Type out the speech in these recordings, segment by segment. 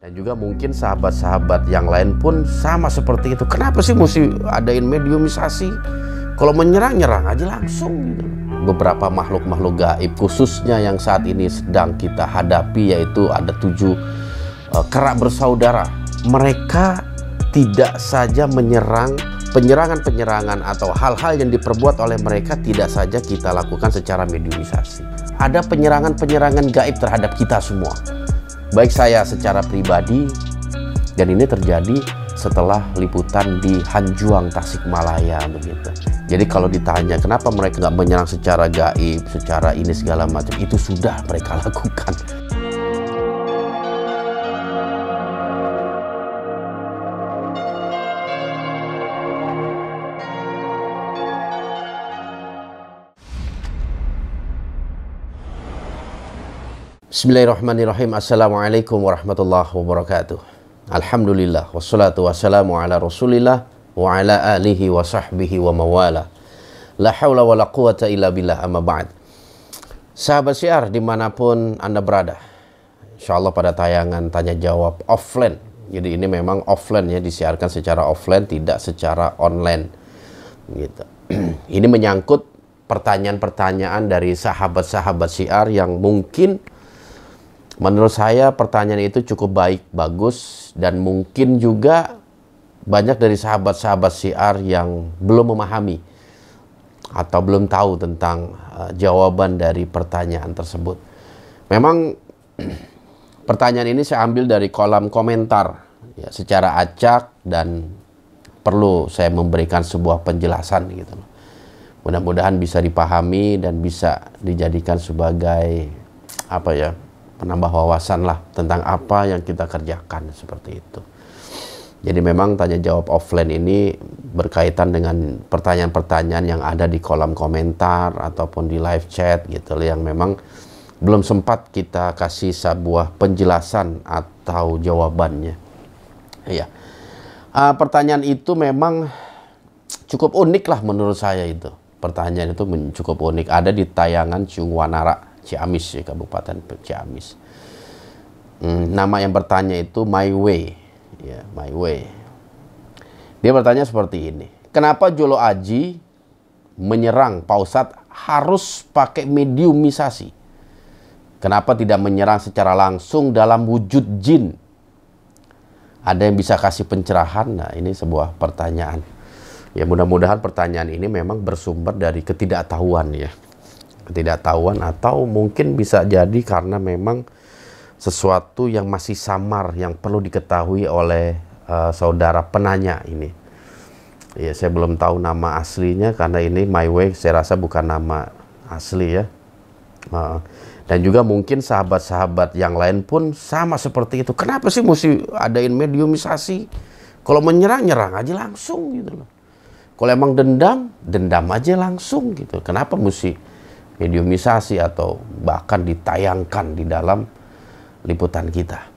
Dan juga mungkin sahabat-sahabat yang lain pun sama seperti itu. Kenapa sih mesti adain mediumisasi? Kalau menyerang, nyerang aja langsung. Gitu. Beberapa makhluk-makhluk gaib khususnya yang saat ini sedang kita hadapi yaitu ada tujuh uh, kerak bersaudara. Mereka tidak saja menyerang penyerangan-penyerangan atau hal-hal yang diperbuat oleh mereka tidak saja kita lakukan secara mediumisasi. Ada penyerangan-penyerangan gaib terhadap kita semua baik saya secara pribadi dan ini terjadi setelah liputan di Hanjuang Tasikmalaya begitu. Jadi kalau ditanya kenapa mereka nggak menyerang secara gaib, secara ini segala macam itu sudah mereka lakukan. Bismillahirrahmanirrahim. Assalamualaikum warahmatullahi wabarakatuh. Alhamdulillah. Wassalatu wassalamu ala rasulillah wa ala alihi wa sahbihi wa mawala. La hawla wa la quwata illa billah amma ba'd. Sahabat siar dimanapun Anda berada. InsyaAllah pada tayangan tanya jawab offline. Jadi ini memang offline ya, disiarkan secara offline, tidak secara online. Gitu. ini menyangkut pertanyaan-pertanyaan dari sahabat-sahabat siar yang mungkin Menurut saya pertanyaan itu cukup baik, bagus, dan mungkin juga banyak dari sahabat-sahabat siar yang belum memahami atau belum tahu tentang uh, jawaban dari pertanyaan tersebut. Memang pertanyaan ini saya ambil dari kolam komentar ya, secara acak dan perlu saya memberikan sebuah penjelasan gitu Mudah-mudahan bisa dipahami dan bisa dijadikan sebagai apa ya? menambah wawasan lah tentang apa yang kita kerjakan seperti itu. Jadi memang tanya jawab offline ini berkaitan dengan pertanyaan-pertanyaan yang ada di kolom komentar ataupun di live chat gitu yang memang belum sempat kita kasih sebuah penjelasan atau jawabannya. Iya. Uh, pertanyaan itu memang cukup unik lah menurut saya itu. Pertanyaan itu cukup unik. Ada di tayangan Cungwanara Ciamis ya Kabupaten Ciamis. Hmm, nama yang bertanya itu My Way, ya My Way. Dia bertanya seperti ini, kenapa Jolo Aji menyerang Pausat harus pakai mediumisasi? Kenapa tidak menyerang secara langsung dalam wujud jin? Ada yang bisa kasih pencerahan? Nah, ini sebuah pertanyaan. Ya, mudah-mudahan pertanyaan ini memang bersumber dari ketidaktahuan ya ketidaktahuan atau mungkin bisa jadi karena memang sesuatu yang masih samar yang perlu diketahui oleh uh, saudara penanya ini. Ya, saya belum tahu nama aslinya karena ini My Way saya rasa bukan nama asli ya. Uh, dan juga mungkin sahabat-sahabat yang lain pun sama seperti itu. Kenapa sih mesti adain mediumisasi? Kalau menyerang, nyerang aja langsung gitu loh. Kalau emang dendam, dendam aja langsung gitu. Kenapa mesti mediumisasi atau bahkan ditayangkan di dalam liputan kita.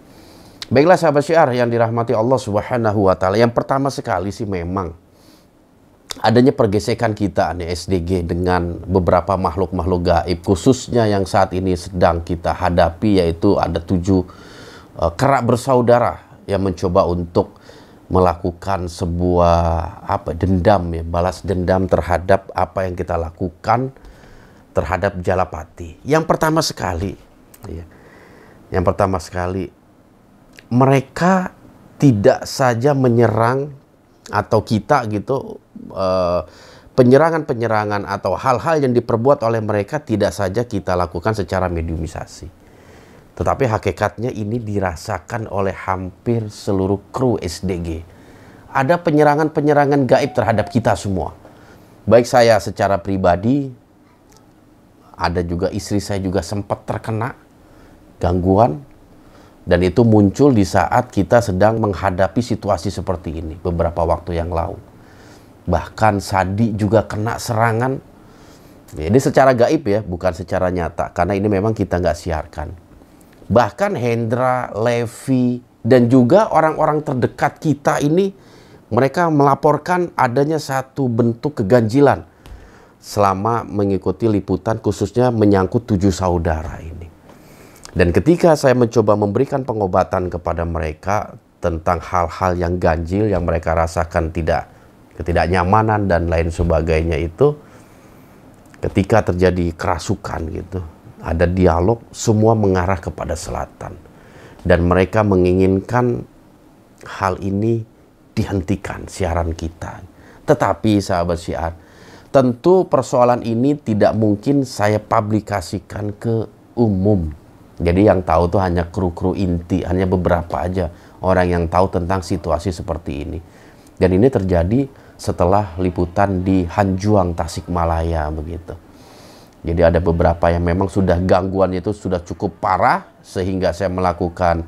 Baiklah sahabat syiar yang dirahmati Allah Subhanahu wa taala. Yang pertama sekali sih memang adanya pergesekan kita nih SDG dengan beberapa makhluk-makhluk gaib khususnya yang saat ini sedang kita hadapi yaitu ada tujuh uh, kerak bersaudara yang mencoba untuk melakukan sebuah apa dendam ya balas dendam terhadap apa yang kita lakukan terhadap Jalapati. Yang pertama sekali, ya, yang pertama sekali, mereka tidak saja menyerang atau kita gitu eh, penyerangan-penyerangan atau hal-hal yang diperbuat oleh mereka tidak saja kita lakukan secara mediumisasi. Tetapi hakikatnya ini dirasakan oleh hampir seluruh kru SDG. Ada penyerangan-penyerangan gaib terhadap kita semua. Baik saya secara pribadi ada juga istri saya juga sempat terkena gangguan dan itu muncul di saat kita sedang menghadapi situasi seperti ini beberapa waktu yang lalu. Bahkan Sadi juga kena serangan. Jadi ya, secara gaib ya, bukan secara nyata. Karena ini memang kita nggak siarkan. Bahkan Hendra, Levi, dan juga orang-orang terdekat kita ini mereka melaporkan adanya satu bentuk keganjilan selama mengikuti liputan khususnya menyangkut tujuh saudara ini. Dan ketika saya mencoba memberikan pengobatan kepada mereka tentang hal-hal yang ganjil yang mereka rasakan tidak ketidaknyamanan dan lain sebagainya itu ketika terjadi kerasukan gitu ada dialog semua mengarah kepada selatan dan mereka menginginkan hal ini dihentikan siaran kita tetapi sahabat siar Tentu persoalan ini tidak mungkin saya publikasikan ke umum. Jadi yang tahu tuh hanya kru-kru inti, hanya beberapa aja orang yang tahu tentang situasi seperti ini. Dan ini terjadi setelah liputan di Hanjuang, Tasikmalaya begitu. Jadi ada beberapa yang memang sudah gangguannya itu sudah cukup parah sehingga saya melakukan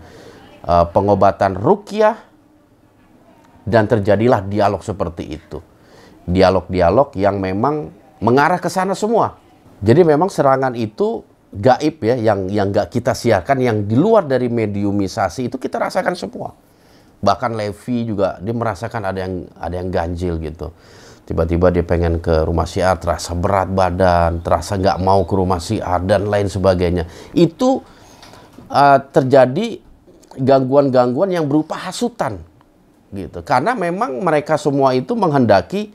uh, pengobatan rukyah dan terjadilah dialog seperti itu dialog-dialog yang memang mengarah ke sana semua. Jadi memang serangan itu gaib ya yang yang gak kita siarkan yang di luar dari mediumisasi itu kita rasakan semua. Bahkan Levi juga dia merasakan ada yang ada yang ganjil gitu. Tiba-tiba dia pengen ke rumah siar, terasa berat badan, terasa nggak mau ke rumah siar dan lain sebagainya. Itu uh, terjadi gangguan-gangguan yang berupa hasutan gitu. Karena memang mereka semua itu menghendaki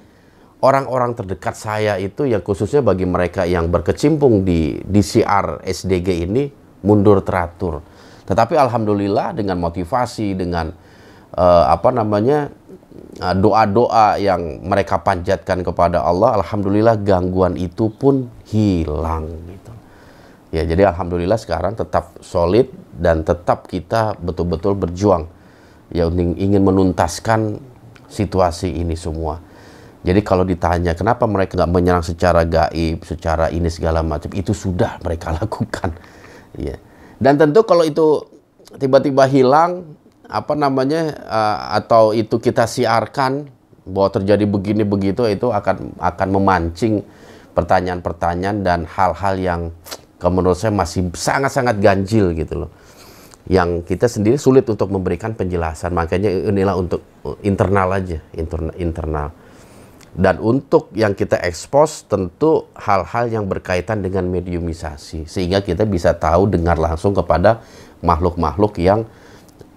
orang-orang terdekat saya itu ya khususnya bagi mereka yang berkecimpung di DCR SDG ini mundur teratur. Tetapi alhamdulillah dengan motivasi dengan uh, apa namanya eh, doa-doa yang mereka panjatkan kepada Allah, alhamdulillah gangguan itu pun hilang gitu. Ya, jadi alhamdulillah sekarang tetap solid dan tetap kita betul-betul berjuang ya ingin menuntaskan situasi ini semua. Jadi kalau ditanya kenapa mereka nggak menyerang secara gaib, secara ini segala macam, itu sudah mereka lakukan. Ya. Dan tentu kalau itu tiba-tiba hilang, apa namanya, uh, atau itu kita siarkan bahwa terjadi begini begitu, itu akan akan memancing pertanyaan-pertanyaan dan hal-hal yang menurut saya masih sangat-sangat ganjil gitu loh. Yang kita sendiri sulit untuk memberikan penjelasan, makanya inilah untuk eh, internal aja, internal. Dan untuk yang kita ekspos tentu hal-hal yang berkaitan dengan mediumisasi. Sehingga kita bisa tahu dengar langsung kepada makhluk-makhluk yang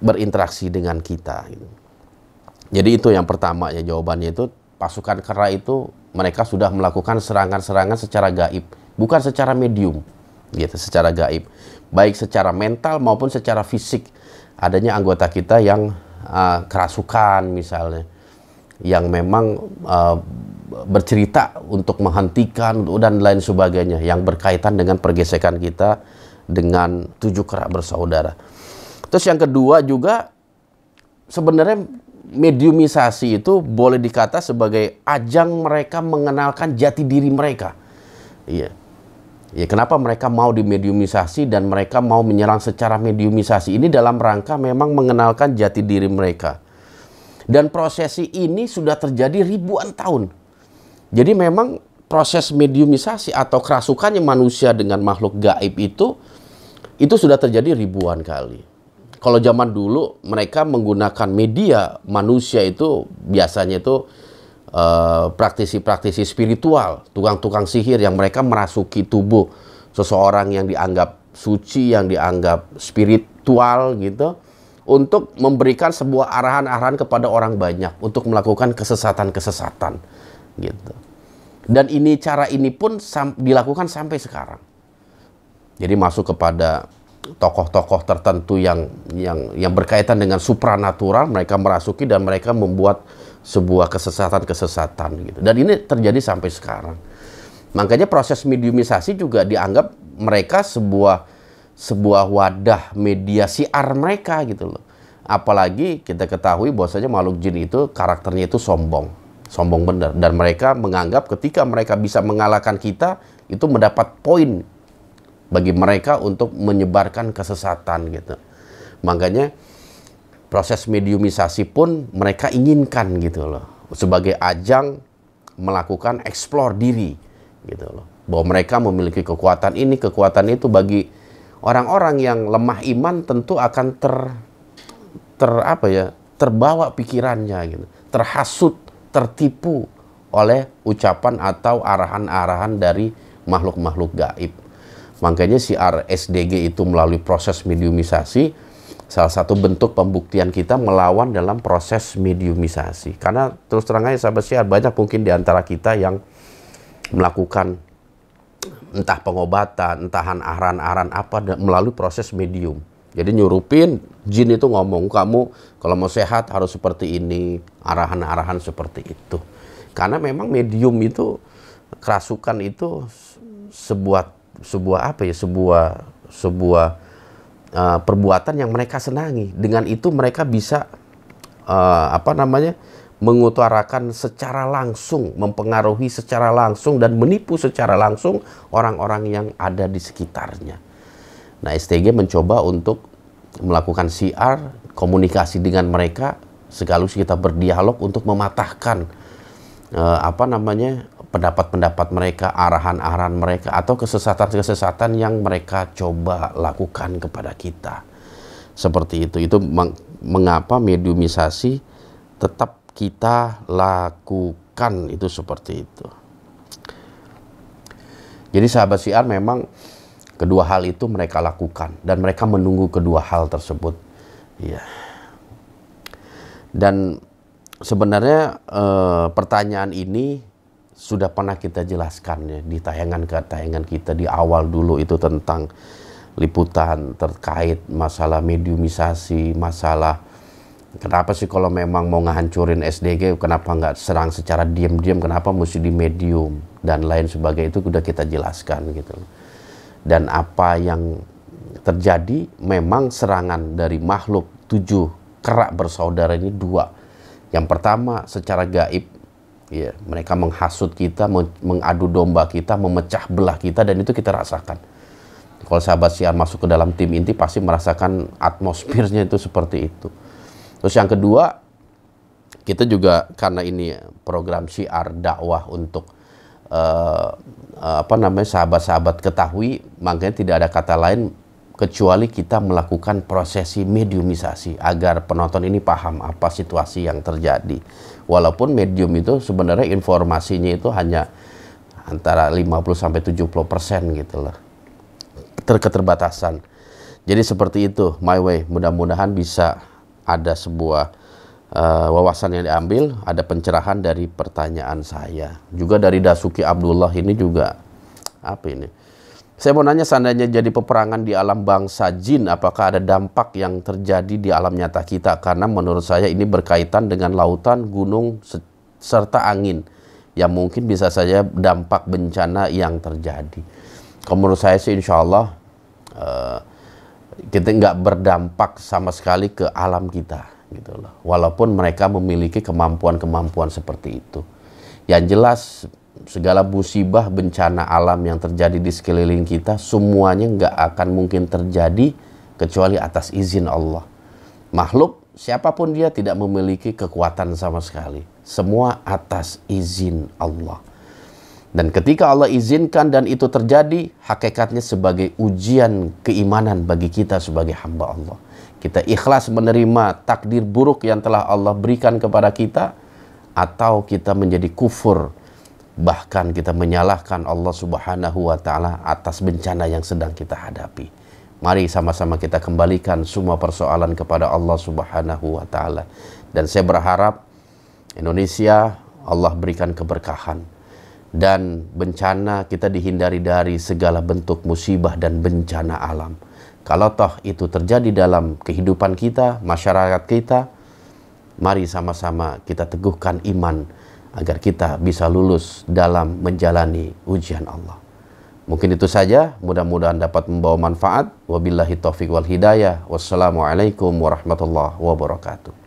berinteraksi dengan kita. Gitu. Jadi itu yang pertama ya jawabannya itu pasukan kera itu mereka sudah melakukan serangan-serangan secara gaib. Bukan secara medium gitu, secara gaib. Baik secara mental maupun secara fisik. Adanya anggota kita yang uh, kerasukan misalnya yang memang uh, bercerita untuk menghentikan dan lain sebagainya yang berkaitan dengan pergesekan kita dengan tujuh kerak bersaudara. Terus yang kedua juga sebenarnya mediumisasi itu boleh dikata sebagai ajang mereka mengenalkan jati diri mereka. Iya. Ya, kenapa mereka mau dimediumisasi dan mereka mau menyerang secara mediumisasi ini dalam rangka memang mengenalkan jati diri mereka dan prosesi ini sudah terjadi ribuan tahun. Jadi memang proses mediumisasi atau kerasukannya manusia dengan makhluk gaib itu itu sudah terjadi ribuan kali. Kalau zaman dulu mereka menggunakan media manusia itu biasanya itu eh, praktisi-praktisi uh, spiritual, tukang-tukang sihir yang mereka merasuki tubuh seseorang yang dianggap suci, yang dianggap spiritual gitu untuk memberikan sebuah arahan-arahan kepada orang banyak untuk melakukan kesesatan-kesesatan gitu. Dan ini cara ini pun sam dilakukan sampai sekarang. Jadi masuk kepada tokoh-tokoh tertentu yang yang yang berkaitan dengan supranatural mereka merasuki dan mereka membuat sebuah kesesatan-kesesatan gitu. Dan ini terjadi sampai sekarang. Makanya proses mediumisasi juga dianggap mereka sebuah sebuah wadah media siar mereka gitu loh. Apalagi kita ketahui bahwasanya makhluk jin itu karakternya itu sombong. Sombong benar. Dan mereka menganggap ketika mereka bisa mengalahkan kita, itu mendapat poin bagi mereka untuk menyebarkan kesesatan gitu. Makanya proses mediumisasi pun mereka inginkan gitu loh. Sebagai ajang melakukan eksplor diri gitu loh. Bahwa mereka memiliki kekuatan ini, kekuatan itu bagi orang-orang yang lemah iman tentu akan ter ter apa ya terbawa pikirannya gitu terhasut tertipu oleh ucapan atau arahan-arahan dari makhluk-makhluk gaib makanya si RSDG itu melalui proses mediumisasi salah satu bentuk pembuktian kita melawan dalam proses mediumisasi karena terus terang aja sahabat siar banyak mungkin diantara kita yang melakukan entah pengobatan, entah aran-aran apa melalui proses medium. Jadi nyurupin jin itu ngomong kamu kalau mau sehat harus seperti ini, arahan-arahan seperti itu. Karena memang medium itu kerasukan itu sebuah sebuah apa ya sebuah sebuah uh, perbuatan yang mereka senangi. Dengan itu mereka bisa uh, apa namanya mengutarakan secara langsung, mempengaruhi secara langsung dan menipu secara langsung orang-orang yang ada di sekitarnya. Nah, STG mencoba untuk melakukan CR, komunikasi dengan mereka, sekaligus kita berdialog untuk mematahkan eh, apa namanya pendapat-pendapat mereka, arahan-arahan mereka, atau kesesatan-kesesatan yang mereka coba lakukan kepada kita. Seperti itu, itu mengapa mediumisasi tetap kita lakukan itu seperti itu. Jadi sahabat siar memang kedua hal itu mereka lakukan dan mereka menunggu kedua hal tersebut. Ya. Dan sebenarnya eh, pertanyaan ini sudah pernah kita jelaskan ya di tayangan ke tayangan kita di awal dulu itu tentang liputan terkait masalah mediumisasi, masalah kenapa sih kalau memang mau ngehancurin SDG kenapa nggak serang secara diam-diam kenapa mesti di medium dan lain sebagainya itu sudah kita jelaskan gitu dan apa yang terjadi memang serangan dari makhluk tujuh kerak bersaudara ini dua yang pertama secara gaib ya mereka menghasut kita mengadu domba kita memecah belah kita dan itu kita rasakan kalau sahabat siar masuk ke dalam tim inti pasti merasakan atmosfernya itu seperti itu Terus yang kedua, kita juga karena ini program syiar dakwah untuk uh, apa namanya sahabat-sahabat ketahui, makanya tidak ada kata lain kecuali kita melakukan prosesi mediumisasi agar penonton ini paham apa situasi yang terjadi. Walaupun medium itu sebenarnya informasinya itu hanya antara 50 sampai 70 persen gitu loh. Terketerbatasan. Jadi seperti itu, my way. Mudah-mudahan bisa ada sebuah uh, wawasan yang diambil, ada pencerahan dari pertanyaan saya. Juga dari Dasuki Abdullah ini juga apa ini? Saya mau nanya seandainya jadi peperangan di alam bangsa jin, apakah ada dampak yang terjadi di alam nyata kita? Karena menurut saya ini berkaitan dengan lautan, gunung, serta angin yang mungkin bisa saja dampak bencana yang terjadi. Kalau menurut saya sih insya Allah uh, kita nggak berdampak sama sekali ke alam kita gitu loh. Walaupun mereka memiliki kemampuan-kemampuan seperti itu. Yang jelas segala musibah bencana alam yang terjadi di sekeliling kita semuanya nggak akan mungkin terjadi kecuali atas izin Allah. Makhluk siapapun dia tidak memiliki kekuatan sama sekali. Semua atas izin Allah. Dan ketika Allah izinkan dan itu terjadi, hakikatnya sebagai ujian keimanan bagi kita sebagai hamba Allah. Kita ikhlas menerima takdir buruk yang telah Allah berikan kepada kita, atau kita menjadi kufur, bahkan kita menyalahkan Allah Subhanahu wa Ta'ala atas bencana yang sedang kita hadapi. Mari sama-sama kita kembalikan semua persoalan kepada Allah Subhanahu wa Ta'ala, dan saya berharap Indonesia, Allah berikan keberkahan dan bencana kita dihindari dari segala bentuk musibah dan bencana alam. Kalau toh itu terjadi dalam kehidupan kita, masyarakat kita, mari sama-sama kita teguhkan iman agar kita bisa lulus dalam menjalani ujian Allah. Mungkin itu saja, mudah-mudahan dapat membawa manfaat. Wabillahi taufiq wal hidayah. Wassalamualaikum warahmatullahi wabarakatuh.